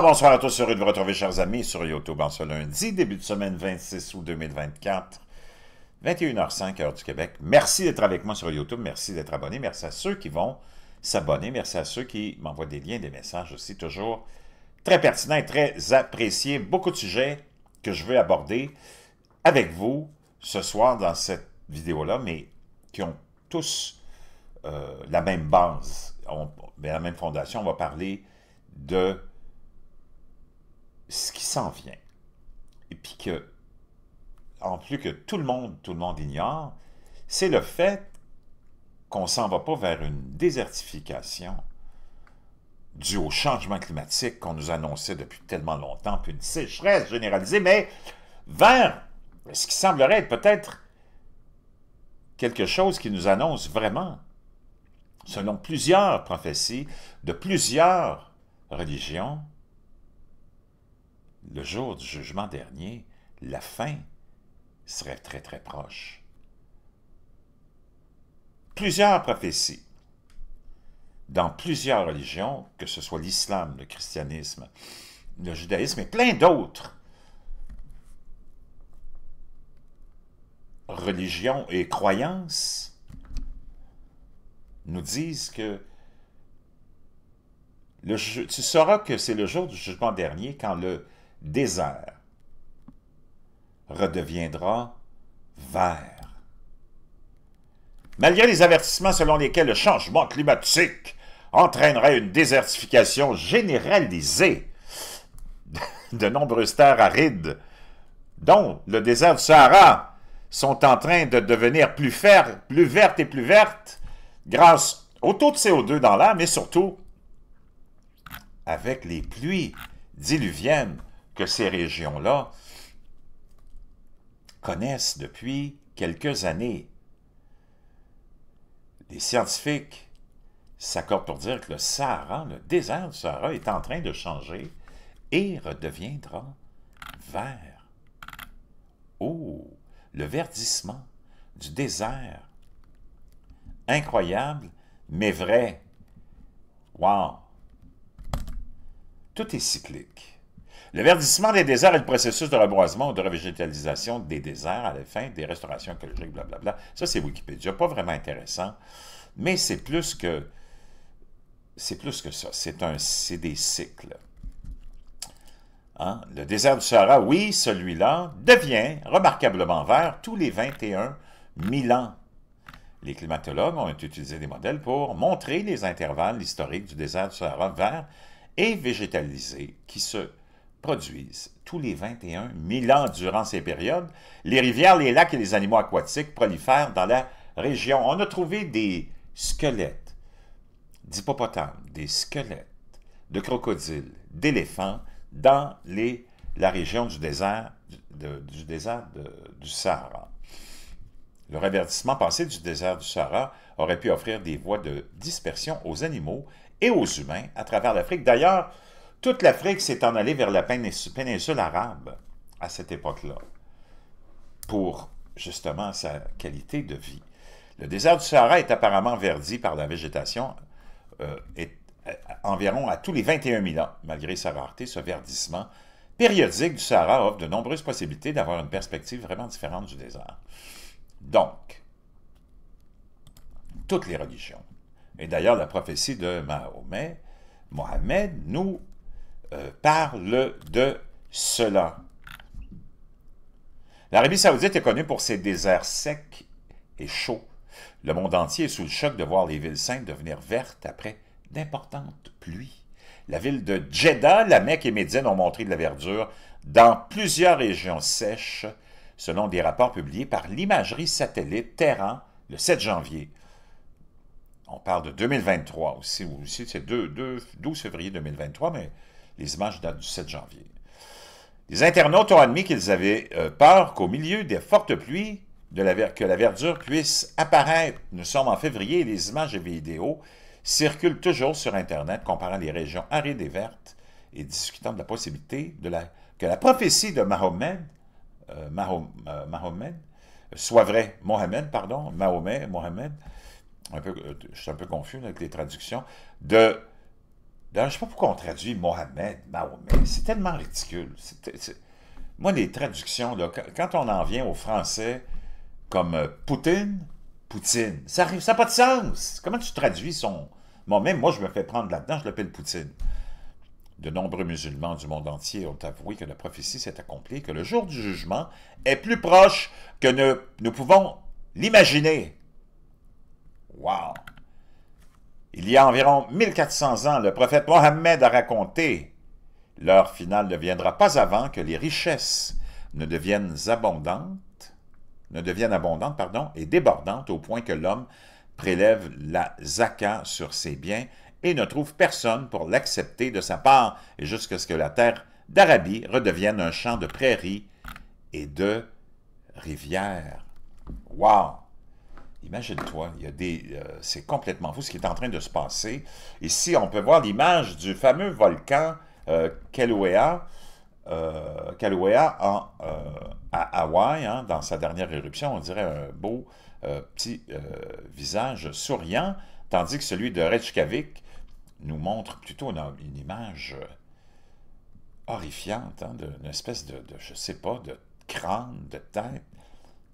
bonsoir à tous, heureux de vous retrouver, chers amis, sur YouTube en ce lundi, début de semaine 26 août 2024, 21h05, heure du Québec. Merci d'être avec moi sur YouTube, merci d'être abonné, merci à ceux qui vont s'abonner, merci à ceux qui m'envoient des liens, des messages aussi, toujours très pertinents et très appréciés. Beaucoup de sujets que je veux aborder avec vous ce soir dans cette vidéo-là, mais qui ont tous euh, la même base, la même fondation. On va parler de ce qui s'en vient, et puis que, en plus que tout le monde, tout le monde ignore, c'est le fait qu'on s'en va pas vers une désertification due au changement climatique qu'on nous annonçait depuis tellement longtemps, puis une sécheresse généralisée, mais vers ce qui semblerait être peut-être quelque chose qui nous annonce vraiment, selon plusieurs prophéties de plusieurs religions, le jour du jugement dernier, la fin serait très très proche. Plusieurs prophéties dans plusieurs religions, que ce soit l'islam, le christianisme, le judaïsme et plein d'autres religions et croyances, nous disent que tu sauras que c'est le jour du jugement dernier quand le désert redeviendra vert. Malgré les avertissements selon lesquels le changement climatique entraînerait une désertification généralisée de nombreuses terres arides, dont le désert du Sahara, sont en train de devenir plus, plus vertes et plus vertes grâce au taux de CO2 dans l'air, mais surtout avec les pluies diluviennes que ces régions-là connaissent depuis quelques années. Les scientifiques s'accordent pour dire que le Sahara, le désert du Sahara, est en train de changer et redeviendra vert. Oh, le verdissement du désert. Incroyable, mais vrai. Wow! Tout est cyclique. Le verdissement des déserts et le processus de reboisement ou de revégétalisation des déserts à la fin des restaurations écologiques, blablabla. Ça, c'est Wikipédia, pas vraiment intéressant, mais c'est plus que c'est plus que ça. C'est des cycles. Hein? Le désert du Sahara, oui, celui-là, devient remarquablement vert tous les 21 000 ans. Les climatologues ont utilisé des modèles pour montrer les intervalles historiques du désert du Sahara vert et végétalisé qui se produisent tous les 21 000 ans durant ces périodes. Les rivières, les lacs et les animaux aquatiques prolifèrent dans la région. On a trouvé des squelettes d'hippopotames, des squelettes de crocodiles, d'éléphants dans les, la région du désert, du, désert du Sahara. Le reverdissement passé du désert du Sahara aurait pu offrir des voies de dispersion aux animaux et aux humains à travers l'Afrique. D'ailleurs, toute l'Afrique s'est en allée vers la péninsule arabe à cette époque-là pour justement sa qualité de vie. Le désert du Sahara est apparemment verdi par la végétation euh, euh, environ à tous les 21 000 ans. Malgré sa rareté, ce verdissement périodique du Sahara offre de nombreuses possibilités d'avoir une perspective vraiment différente du désert. Donc, toutes les religions, et d'ailleurs la prophétie de Mahomet, Mohamed nous euh, parle de cela. L'Arabie saoudite est connue pour ses déserts secs et chauds. Le monde entier est sous le choc de voir les villes saintes devenir vertes après d'importantes pluies. La ville de Jeddah, la Mecque et Médine ont montré de la verdure dans plusieurs régions sèches, selon des rapports publiés par l'imagerie satellite Terran le 7 janvier. On parle de 2023 aussi, aussi c'est 12 février 2023, mais les images datent du 7 janvier. Les internautes ont admis qu'ils avaient euh, peur qu'au milieu des fortes pluies, que la verdure puisse apparaître. Nous sommes en février et les images et vidéos circulent toujours sur Internet comparant les régions arides et vertes et discutant de la possibilité que la prophétie de Mahomet, euh, euh, soit vraie. Mohamed, pardon, Mahomet, Mohamed, un peu, je suis un peu confus avec les traductions, de je je sais pas pourquoi on traduit Mohamed, Mahomet. C'est tellement ridicule. Moi, les traductions, quand on en vient au français comme euh, Poutine, Poutine, ça n'a ça pas de sens. Comment tu traduis son... Moi-même, moi, je me fais prendre là-dedans, je l'appelle Poutine. De nombreux musulmans du monde entier ont avoué que la prophétie s'est accomplie, que le jour du jugement est plus proche que nous pouvons l'imaginer. Wow! Il y a environ 1400 ans, le prophète Mohammed a raconté « L'heure finale ne viendra pas avant que les richesses ne deviennent abondantes, ne deviennent abondantes pardon, et débordantes au point que l'homme prélève la zaka sur ses biens et ne trouve personne pour l'accepter de sa part et jusqu'à ce que la terre d'Arabie redevienne un champ de prairies et de rivières. waouh Imagine-toi, il y a des, euh, c'est complètement fou ce qui est en train de se passer. Ici, on peut voir l'image du fameux volcan euh, euh, euh à Hawaï, hein, dans sa dernière éruption. On dirait un beau petit visage souriant, tandis que celui de Reykjavik nous montre plutôt une, image horrifiante, une hein, d'une espèce de, de, je sais pas, de crâne, de tête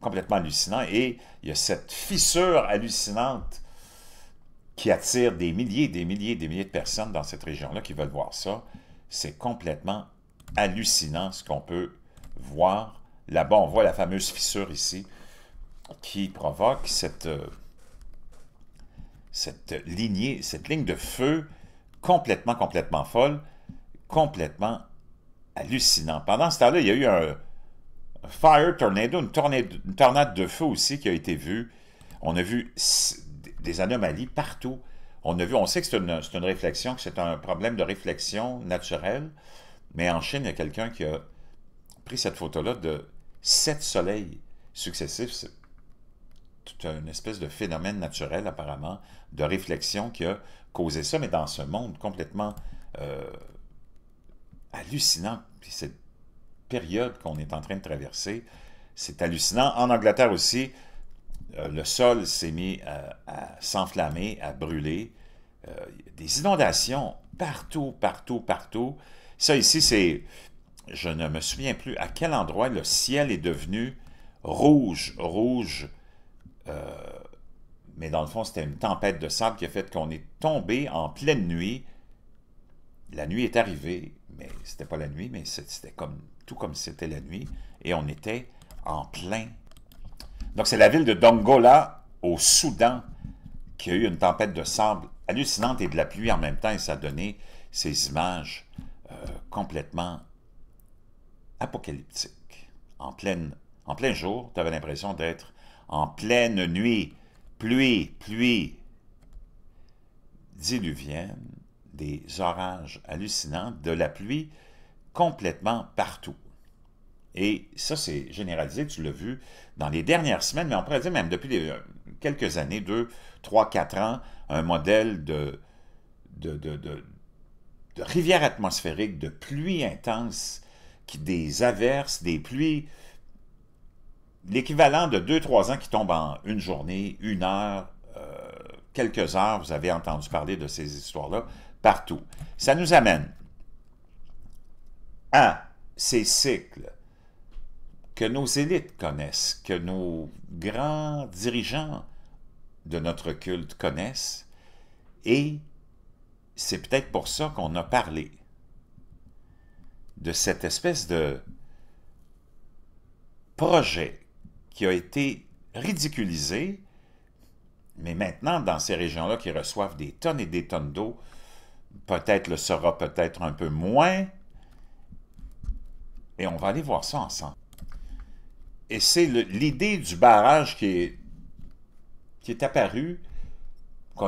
complètement hallucinant. Et il y a cette fissure hallucinante qui attire des milliers, des milliers, des milliers de personnes dans cette région-là qui veulent voir ça. C'est complètement hallucinant ce qu'on peut voir. Là-bas, on voit la fameuse fissure ici qui provoque cette, euh, cette lignée, cette ligne de feu complètement, complètement folle, complètement hallucinant. Pendant ce temps-là, il y a eu un, Fire Tornado, une, tornade, de feu aussi qui a été vue. On a vu des anomalies partout. On a vu, on sait que c'est une, réflexion, que c'est un problème de réflexion naturelle, mais en Chine, il y a quelqu'un qui a pris cette photo-là de sept soleils successifs. C'est toute une espèce de phénomène naturel, apparemment, de réflexion qui a causé ça, mais dans ce monde complètement euh, hallucinant. c'est période qu'on est en train de traverser. C'est hallucinant. En Angleterre aussi, euh, le sol s'est mis à, s'enflammer, à brûler. Euh, des inondations partout, partout, partout. Ça ici, c'est... Je ne me souviens plus à quel endroit le ciel est devenu rouge, rouge. Euh, mais dans le fond, c'était une tempête de sable qui a fait qu'on est tombé en pleine nuit. La nuit est arrivée, mais c'était pas la nuit, mais c'était comme tout comme c'était la nuit, et on était en plein. Donc, c'est la ville de Dongola, au Soudan, qui a eu une tempête de sable hallucinante et de la pluie en même temps, et ça a donné ces images euh, complètement apocalyptiques. En, en plein jour, tu avais l'impression d'être en pleine nuit, pluie, pluie diluvienne, des orages hallucinants, de la pluie complètement partout. Et ça, c'est généralisé, tu l'as vu dans les dernières semaines, mais on pourrait dire même depuis euh, quelques années, deux, trois, quatre ans, un modèle de, de, rivière atmosphérique, de pluie intense, qui, des averses, des pluies, l'équivalent de deux, trois ans qui tombent en une journée, une heure, euh, quelques heures, vous avez entendu parler de ces histoires-là, partout. Ça nous amène à ah, ces cycles que nos élites connaissent, que nos grands dirigeants de notre culte connaissent, et c'est peut-être pour ça qu'on a parlé de cette espèce de projet qui a été ridiculisé, mais maintenant, dans ces régions-là qui reçoivent des tonnes et des tonnes d'eau, peut-être le sera peut-être un peu moins, et on va aller voir ça ensemble. Et c'est l'idée du barrage qui est, qui apparue, dont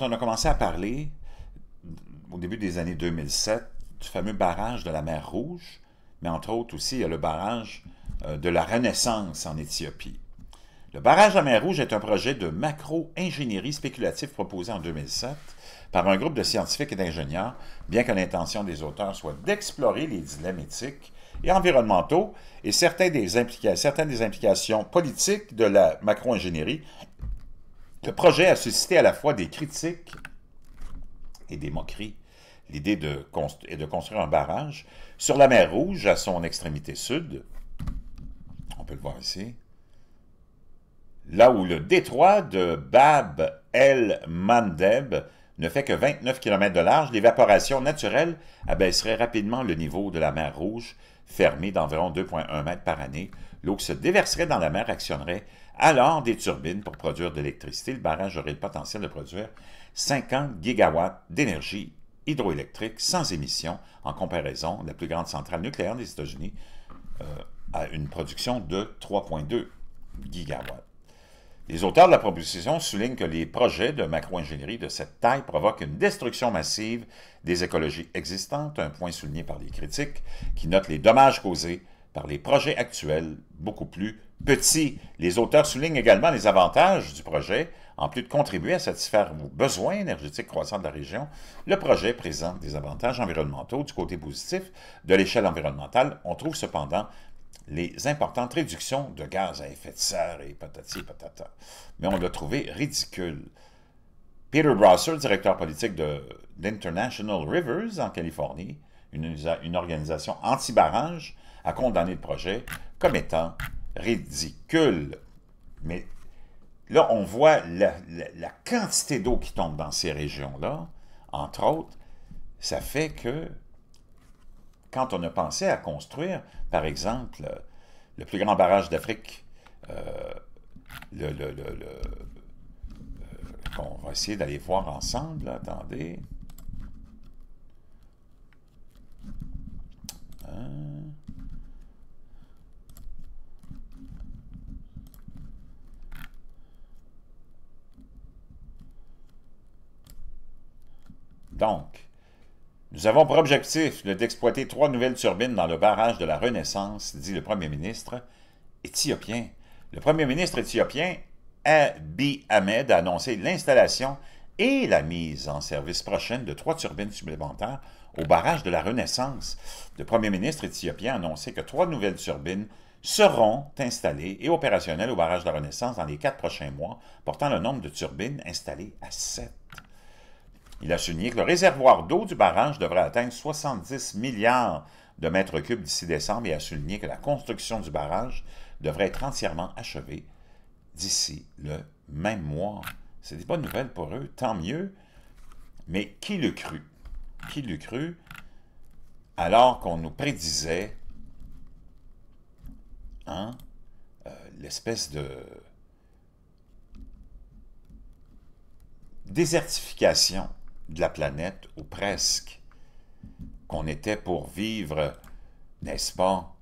on a commencé à parler au début des années 2007, du fameux barrage de la mer Rouge, mais entre autres aussi, il y a le barrage euh, de la Renaissance en Éthiopie. Le barrage de la mer Rouge est un projet de macro-ingénierie spéculative proposé en 2007 par un groupe de scientifiques et d'ingénieurs, bien que l'intention des auteurs soit d'explorer les dilemmes éthiques et environnementaux et certaines des, certaines des implications politiques de la macro-ingénierie, le projet a suscité à la fois des critiques et des moqueries. L'idée est de construire un barrage sur la mer Rouge à son extrémité sud, on peut le voir ici, là où le détroit de Bab el-Mandeb ne fait que 29 km de large, l'évaporation naturelle abaisserait rapidement le niveau de la mer Rouge, fermée d'environ 2,1 mètres par année, l'eau qui se déverserait dans la mer actionnerait alors des turbines pour produire de l'électricité. Le barrage aurait le potentiel de produire 50 gigawatts d'énergie hydroélectrique sans émission en comparaison la plus grande centrale nucléaire des États-Unis a euh, à une production de 3,2 gigawatts. Les auteurs de la proposition soulignent que les projets de macro-ingénierie de cette taille provoquent une destruction massive des écologies existantes, un point souligné par les critiques, qui notent les dommages causés par les projets actuels beaucoup plus petits. Les auteurs soulignent également les avantages du projet. En plus de contribuer à satisfaire vos besoins énergétiques croissants de la région, le projet présente des avantages environnementaux du côté positif de l'échelle environnementale. On trouve cependant les importantes réductions de gaz à effet de serre et patati patata. Mais on l'a trouvé ridicule. Peter Brosser, directeur politique de l'International Rivers en Californie, une, organisation anti-barrage, a condamné le projet comme étant ridicule. Mais là, on voit la quantité d'eau qui tombe dans ces régions-là, entre autres, ça fait que quand on a pensé à construire, par exemple, le plus grand barrage d'Afrique, euh, euh, qu'on va essayer d'aller voir ensemble, attendez. Hein? Donc, nous avons pour objectif d'exploiter trois nouvelles turbines dans le barrage de la Renaissance, dit le premier ministre éthiopien. Le premier ministre éthiopien, Abiy Ahmed, a annoncé l'installation et la mise en service prochaine de trois turbines supplémentaires au barrage de la Renaissance. Le premier ministre éthiopien a annoncé que trois nouvelles turbines seront installées et opérationnelles au barrage de la Renaissance dans les quatre prochains mois, portant le nombre de turbines installées à sept. Il a souligné que le réservoir d'eau du barrage devrait atteindre 70 milliards de mètres cubes d'ici décembre et a souligné que la construction du barrage devrait être entièrement achevée d'ici le même mois. C'est des bonnes nouvelles pour eux, tant mieux. Mais qui le crut? Qui le cru alors qu'on nous prédisait hein, euh, l'espèce de désertification de la planète, ou presque, qu'on était pour vivre, n'est-ce pas,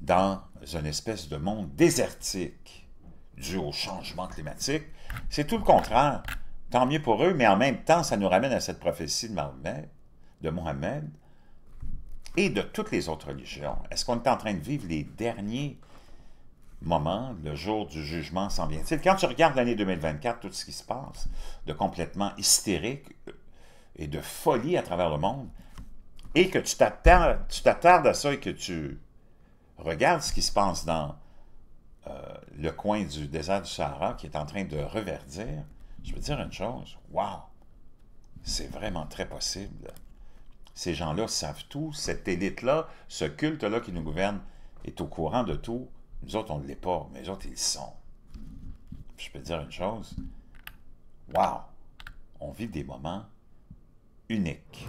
dans une espèce de monde désertique dû au changement climatique. C'est tout le contraire. Tant mieux pour eux, mais en même temps, ça nous ramène à cette prophétie de Mohammed, de Mohammed et de toutes les autres religions. Est-ce qu'on est en train de vivre les derniers moment, le jour du jugement s'en vient-il. Quand tu regardes l'année 2024, tout ce qui se passe de complètement hystérique et de folie à travers le monde, et que tu t'attardes à ça et que tu regardes ce qui se passe dans euh, le coin du désert du Sahara qui est en train de reverdir, je veux dire une chose, wow, c'est vraiment très possible. Ces gens-là savent tout, cette élite-là, ce culte-là qui nous gouverne est au courant de tout, nous autres, on ne l'est pas, mais les autres, ils le sont. je peux dire une chose. Wow! On vit des moments uniques.